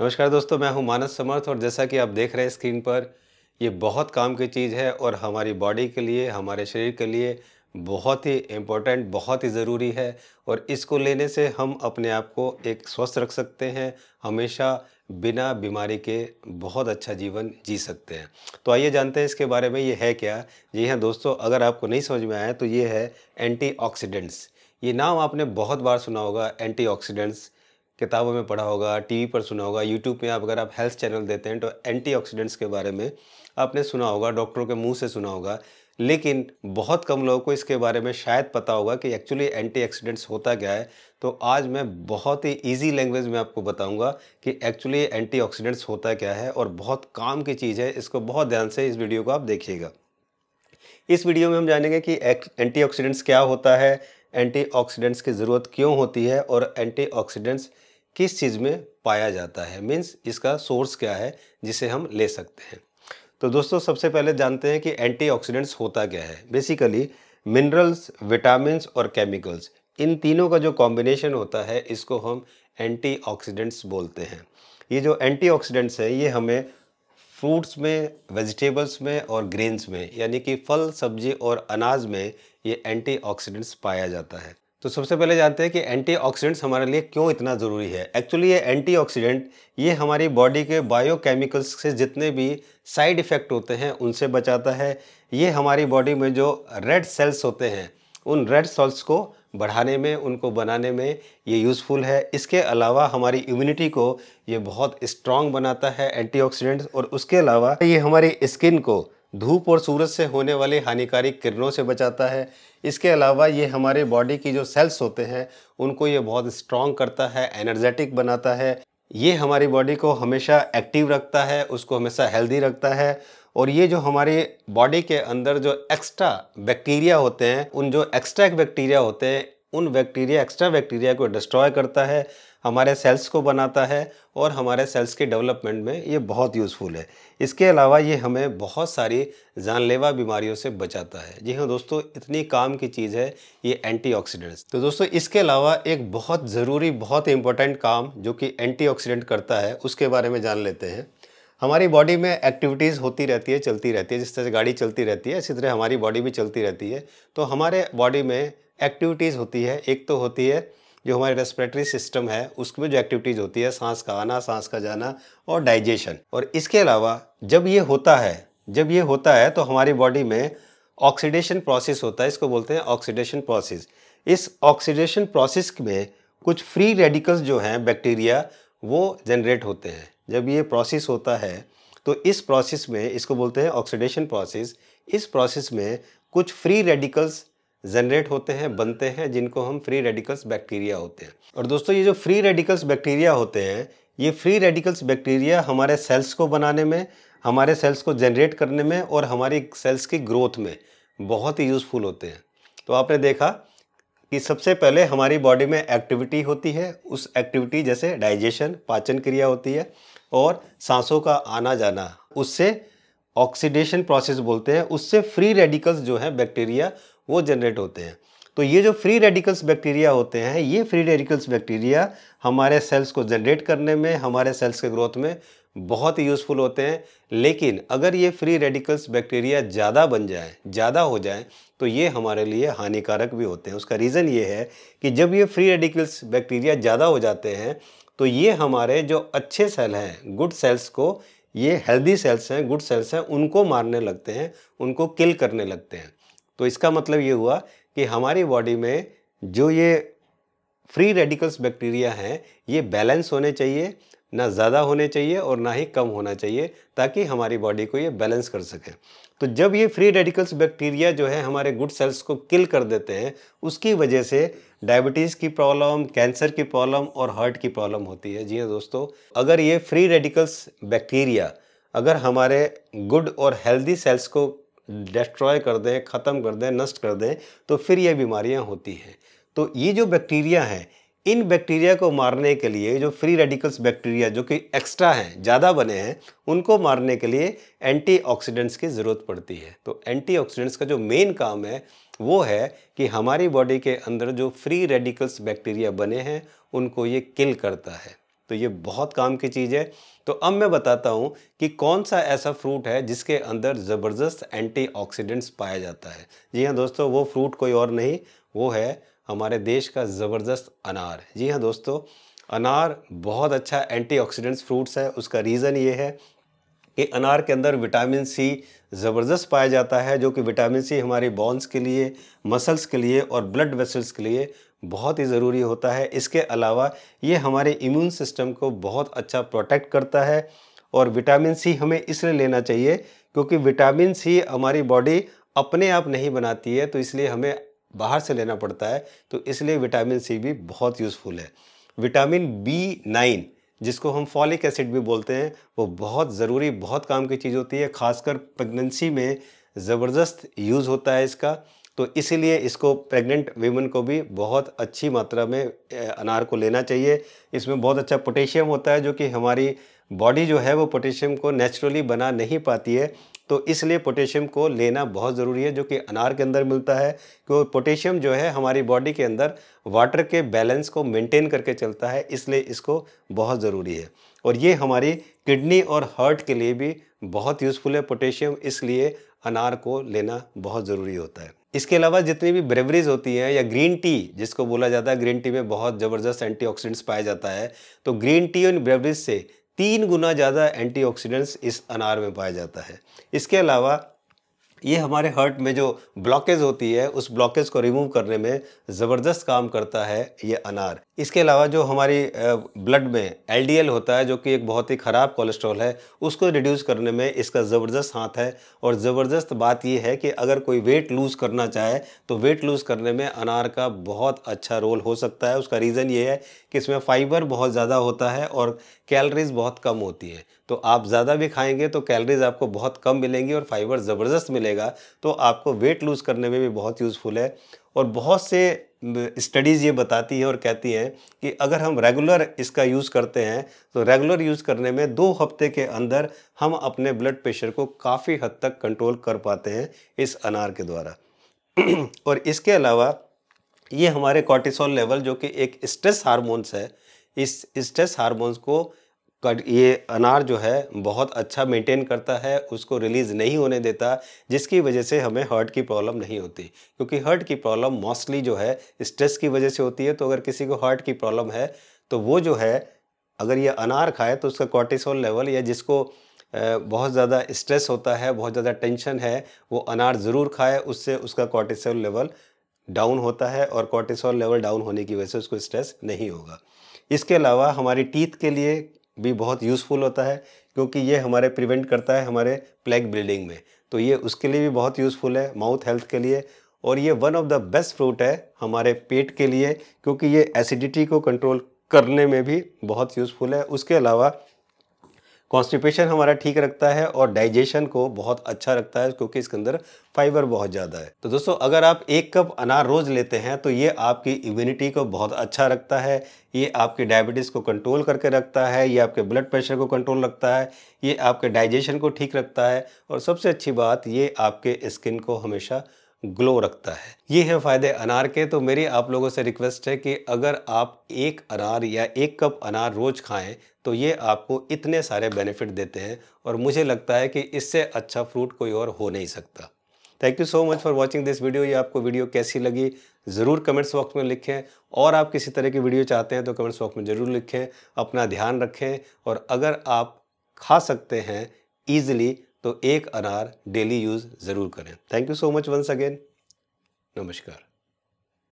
नमस्कार दोस्तों मैं हूं मानस समर्थ और जैसा कि आप देख रहे हैं स्क्रीन पर ये बहुत काम की चीज़ है और हमारी बॉडी के लिए हमारे शरीर के लिए बहुत ही इम्पोर्टेंट बहुत ही ज़रूरी है और इसको लेने से हम अपने आप को एक स्वस्थ रख सकते हैं हमेशा बिना बीमारी के बहुत अच्छा जीवन जी सकते हैं तो आइए जानते हैं इसके बारे में ये है क्या जी हाँ दोस्तों अगर आपको नहीं समझ में आया तो ये है एंटीऑक्सीडेंट्स ये नाम आपने बहुत बार सुना होगा एंटीऑक्सीडेंट्स किताबों में पढ़ा होगा टीवी पर सुना होगा यूट्यूब में आप अगर आप हेल्थ चैनल देते हैं तो एंटीऑक्सीडेंट्स के बारे में आपने सुना होगा डॉक्टरों के मुंह से सुना होगा लेकिन बहुत कम लोगों को इसके बारे में शायद पता होगा कि एक्चुअली एंटी ऑक्सीडेंट्स होता क्या है तो आज मैं बहुत ही इजी लैंग्वेज में आपको बताऊंगा कि एक्चुअली एंटी ऑक्सीडेंट्स होता क्या है और बहुत काम की चीज़ है इसको बहुत ध्यान से इस वीडियो को आप देखिएगा इस वीडियो में हम जानेंगे कि एंटीऑक्सीडेंट्स क्या होता है एंटीऑक्सीडेंट्स की ज़रूरत क्यों होती है और एंटीऑक्सीडेंट्स किस चीज़ में पाया जाता है मीन्स इसका सोर्स क्या है जिसे हम ले सकते हैं तो दोस्तों सबसे पहले जानते हैं कि एंटीऑक्सीडेंट्स होता क्या है बेसिकली मिनरल्स विटामिन और केमिकल्स इन तीनों का जो कॉम्बिनेशन होता है इसको हम एंटीऑक्सीडेंट्स बोलते हैं ये जो एंटीऑक्सीडेंट्स हैं ये हमें फ्रूट्स में वेजिटेबल्स में और ग्रेन्स में यानी कि फल सब्जी और अनाज में ये एंटीऑक्सीडेंट्स पाया जाता है तो सबसे पहले जानते हैं कि एंटीऑक्सीडेंट्स हमारे लिए क्यों इतना ज़रूरी है एक्चुअली ये एंटीऑक्सीडेंट ये हमारी बॉडी के बायोकेमिकल्स से जितने भी साइड इफ़ेक्ट होते हैं उनसे बचाता है ये हमारी बॉडी में जो रेड सेल्स होते हैं उन रेड सेल्स को बढ़ाने में उनको बनाने में ये यूज़फुल है इसके अलावा हमारी इम्यूनिटी को ये बहुत स्ट्रॉन्ग बनाता है एंटीऑक्सीडेंट्स और उसके अलावा ये हमारी स्किन को धूप और सूरज से होने वाले हानिकारक किरणों से बचाता है इसके अलावा ये हमारे बॉडी की जो सेल्स होते हैं उनको ये बहुत स्ट्रॉन्ग करता है एनर्जेटिक बनाता है ये हमारी बॉडी को हमेशा एक्टिव रखता है उसको हमेशा हेल्दी रखता है और ये जो हमारे बॉडी के अंदर जो एक्स्ट्रा बैक्टीरिया होते हैं उन जो एक्स्ट्रा बैक्टीरिया होते हैं उन बैक्टीरिया एक्स्ट्रा बैक्टीरिया को डिस्ट्रॉय करता है हमारे सेल्स को बनाता है और हमारे सेल्स के डेवलपमेंट में ये बहुत यूज़फुल है इसके अलावा ये हमें बहुत सारी जानलेवा बीमारियों से बचाता है जी हाँ दोस्तों इतनी काम की चीज़ है ये एंटीऑक्सीडेंट्स तो दोस्तों इसके अलावा एक बहुत ज़रूरी बहुत इंपॉर्टेंट काम जो कि एंटी करता है उसके बारे में जान लेते हैं हमारी बॉडी में एक्टिविटीज़ होती रहती है चलती रहती है जिस तरह से गाड़ी चलती रहती है इसी तरह हमारी बॉडी भी चलती रहती है तो हमारे बॉडी में एक्टिविटीज़ होती है एक तो होती है जो हमारे रेस्पिरेटरी सिस्टम है उसमें जो एक्टिविटीज़ होती है सांस का आना सांस का जाना और डाइजेशन और इसके अलावा जब ये होता है जब ये होता है तो हमारी बॉडी में ऑक्सीडेशन प्रोसेस होता है इसको बोलते हैं ऑक्सीडेशन प्रोसेस इस ऑक्सीडेशन प्रोसेस में कुछ फ्री रेडिकल्स जो हैं बैक्टीरिया वो जनरेट होते हैं जब ये प्रोसेस होता है तो इस प्रोसेस में इसको बोलते हैं ऑक्सीडेशन प्रोसेस इस प्रोसेस में कुछ फ्री रेडिकल्स जनरेट होते हैं बनते हैं जिनको हम फ्री रेडिकल्स बैक्टीरिया होते हैं और दोस्तों ये जो फ्री रेडिकल्स बैक्टीरिया होते हैं ये फ्री रेडिकल्स बैक्टीरिया हमारे सेल्स को बनाने में हमारे सेल्स को जनरेट करने में और हमारी सेल्स की ग्रोथ में बहुत ही यूज़फुल होते हैं तो आपने देखा कि सबसे पहले हमारी बॉडी में एक्टिविटी होती है उस एक्टिविटी जैसे डाइजेशन पाचन क्रिया होती है और सांसों का आना जाना उससे ऑक्सीडेशन प्रोसेस बोलते हैं उससे फ्री रेडिकल्स जो हैं बैक्टीरिया वो जनरेट होते हैं तो ये जो फ्री रेडिकल्स बैक्टीरिया होते हैं ये फ्री रेडिकल्स बैक्टीरिया हमारे सेल्स को जनरेट करने में हमारे सेल्स के ग्रोथ में बहुत ही यूज़फुल होते हैं लेकिन अगर ये फ्री रेडिकल्स बैक्टीरिया ज़्यादा बन जाए ज़्यादा हो जाए तो ये हमारे लिए हानिकारक भी होते हैं उसका रीज़न ये है कि जब ये फ्री रेडिकल्स बैक्टीरिया ज़्यादा हो जाते हैं तो ये हमारे जो अच्छे सेल हैं गुड सेल्स को ये हेल्दी सेल्स हैं गुड सेल्स हैं उनको मारने लगते हैं उनको किल करने लगते हैं तो इसका मतलब ये हुआ कि हमारी बॉडी में जो ये फ्री रेडिकल्स बैक्टीरिया हैं ये बैलेंस होने चाहिए ना ज़्यादा होने चाहिए और ना ही कम होना चाहिए ताकि हमारी बॉडी को ये बैलेंस कर सके तो जब ये फ्री रेडिकल्स बैक्टीरिया जो है हमारे गुड सेल्स को किल कर देते हैं उसकी वजह से डायबिटीज़ की प्रॉब्लम कैंसर की प्रॉब्लम और हार्ट की प्रॉब्लम होती है जी हाँ दोस्तों अगर ये फ्री रेडिकल्स बैक्टीरिया अगर हमारे गुड और हेल्दी सेल्स को डिस्ट्रॉय कर दें ख़त्म कर दें नष्ट कर दें तो फिर ये बीमारियां होती हैं तो ये जो बैक्टीरिया हैं इन बैक्टीरिया को मारने के लिए जो फ्री रेडिकल्स बैक्टीरिया जो कि एक्स्ट्रा हैं ज़्यादा बने हैं उनको मारने के लिए एंटीऑक्सीडेंट्स की ज़रूरत पड़ती है तो एंटीऑक्सीडेंट्स का जो मेन काम है वो है कि हमारी बॉडी के अंदर जो फ्री रेडिकल्स बैक्टीरिया बने हैं उनको ये किल करता है तो ये बहुत काम की चीज़ है तो अब मैं बताता हूँ कि कौन सा ऐसा फ्रूट है जिसके अंदर ज़बरदस्त एंटीऑक्सीडेंट्स पाया जाता है जी हाँ दोस्तों वो फ्रूट कोई और नहीं वो है हमारे देश का ज़बरदस्त अनार जी हाँ दोस्तों अनार बहुत अच्छा एंटीऑक्सीडेंट्स फ्रूट्स है उसका रीज़न ये है कि अनार के अंदर विटामिन सी ज़बरदस्त पाया जाता है जो कि विटामिन सी हमारी बॉन्स के लिए मसल्स के लिए और ब्लड वेसल्स के लिए बहुत ही ज़रूरी होता है इसके अलावा ये हमारे इम्यून सिस्टम को बहुत अच्छा प्रोटेक्ट करता है और विटामिन सी हमें इसलिए लेना चाहिए क्योंकि विटामिन सी हमारी बॉडी अपने आप नहीं बनाती है तो इसलिए हमें बाहर से लेना पड़ता है तो इसलिए विटामिन सी भी बहुत यूज़फुल है विटामिन बी नाइन जिसको हम फॉलिक एसिड भी बोलते हैं वो बहुत ज़रूरी बहुत काम की चीज़ होती है खासकर प्रेगनेंसी में ज़बरदस्त यूज़ होता है इसका तो इसीलिए इसको प्रेग्नेंट वीमन को भी बहुत अच्छी मात्रा में अनार को लेना चाहिए इसमें बहुत अच्छा पोटेशियम होता है जो कि हमारी बॉडी जो है वो पोटेशियम को नेचुरली बना नहीं पाती है तो इसलिए पोटेशियम को लेना बहुत ज़रूरी है जो कि अनार के अंदर मिलता है क्यों पोटेशियम जो है हमारी बॉडी के अंदर वाटर के बैलेंस को मेंटेन करके चलता है इसलिए इसको बहुत ज़रूरी है और ये हमारी किडनी और हार्ट के लिए भी बहुत यूज़फुल है पोटेशियम इसलिए अनार को लेना बहुत ज़रूरी होता है इसके अलावा जितनी भी ब्रेवरीज होती हैं या ग्रीन टी जिसको बोला जाता है ग्रीन टी में बहुत ज़बरदस्त एंटीऑक्सीडेंट्स पाया जाता है तो ग्रीन टी और ब्रेवरीज से तीन गुना ज़्यादा एंटीऑक्सीडेंट्स इस अनार में पाया जाता है इसके अलावा ये हमारे हार्ट में जो ब्लॉकेज होती है उस ब्लॉकेज को रिमूव करने में ज़बरदस्त काम करता है ये अनार इसके अलावा जो हमारी ब्लड में एलडीएल होता है जो कि एक बहुत ही ख़राब कोलेस्ट्रॉल है उसको रिड्यूस करने में इसका ज़बरदस्त हाथ है और ज़बरदस्त बात यह है कि अगर कोई वेट लूज़ करना चाहे तो वेट लूज़ करने में अनार का बहुत अच्छा रोल हो सकता है उसका रीज़न ये है कि इसमें फ़ाइबर बहुत ज़्यादा होता है और कैलरीज़ बहुत कम होती हैं तो आप ज़्यादा भी खाएंगे तो कैलरीज़ आपको बहुत कम मिलेंगी और फाइबर ज़बरदस्त मिलेगा तो आपको वेट लूज़ करने में भी बहुत यूज़फुल है और बहुत से स्टडीज़ ये बताती है और कहती है कि अगर हम रेगुलर इसका यूज़ करते हैं तो रेगुलर यूज़ करने में दो हफ्ते के अंदर हम अपने ब्लड प्रेशर को काफ़ी हद तक कंट्रोल कर पाते हैं इस अनार के द्वारा और इसके अलावा ये हमारे कॉर्टिसोल लेवल जो कि एक स्ट्रेस हारमोन्स है इस स्ट्रेस हारमोन्स को कट ये अनार जो है बहुत अच्छा मेंटेन करता है उसको रिलीज़ नहीं होने देता जिसकी वजह से हमें हर्ट की प्रॉब्लम नहीं होती क्योंकि हर्ट की प्रॉब्लम मोस्टली जो है स्ट्रेस की वजह से होती है तो अगर किसी को हार्ट की प्रॉब्लम है तो वो जो है अगर ये अनार खाए तो उसका कॉर्टिसोल लेवल या जिसको बहुत ज़्यादा स्ट्रेस होता है बहुत ज़्यादा टेंशन है वो अनार ज़रूर खाए उससे उसका कॉर्टिसोल लेवल डाउन होता है और कॉर्टिसोल लेवल डाउन होने की वजह से उसको स्ट्रेस नहीं होगा इसके अलावा हमारी टीथ के लिए भी बहुत यूज़फुल होता है क्योंकि ये हमारे प्रिवेंट करता है हमारे प्लेग ब्लीडिंग में तो ये उसके लिए भी बहुत यूज़फुल है माउथ हेल्थ के लिए और ये one of the best fruit है हमारे पेट के लिए क्योंकि ये एसिडिटी को कंट्रोल करने में भी बहुत यूज़फुल है उसके अलावा कॉन्स्टिपेशन हमारा ठीक रखता है और डाइजेशन को बहुत अच्छा रखता है क्योंकि इसके अंदर फाइबर बहुत ज़्यादा है तो दोस्तों अगर आप एक कप अनार रोज़ लेते हैं तो ये आपकी इम्यूनिटी को बहुत अच्छा रखता है ये आपके डायबिटीज़ को कंट्रोल करके रखता है ये आपके ब्लड प्रेशर को कंट्रोल रखता है ये आपके डाइजेशन को ठीक रखता है और सबसे अच्छी बात ये आपके स्किन को हमेशा ग्लो रखता है ये है फ़ायदे अनार के तो मेरी आप लोगों से रिक्वेस्ट है कि अगर आप एक अनार या एक कप अनार रोज़ खाएं तो ये आपको इतने सारे बेनिफिट देते हैं और मुझे लगता है कि इससे अच्छा फ्रूट कोई और हो नहीं सकता thank you so much for watching this video ये आपको वीडियो कैसी लगी ज़रूर कमेंट्स बॉक्स में लिखें और आप किसी तरह की वीडियो चाहते हैं तो कमेंट्स बॉक्स में ज़रूर लिखें अपना ध्यान रखें और अगर आप खा सकते हैं ईज़िली तो एक अनार डेली यूज़ ज़रूर करें thank you so much once again नमस्कार